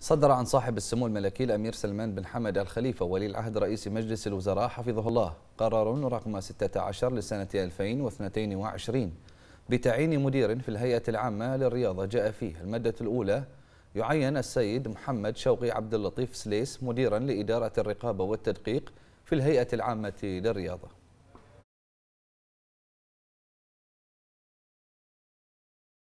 صدر عن صاحب السمو الملكي الأمير سلمان بن حمد الخليفة ولي العهد رئيس مجلس الوزراء حفظه الله قرار رقم 16 لسنة 2022 بتعيين مدير في الهيئة العامة للرياضة جاء فيه المادة الأولى يعين السيد محمد شوقي عبد اللطيف سليس مديرا لإدارة الرقابة والتدقيق في الهيئة العامة للرياضة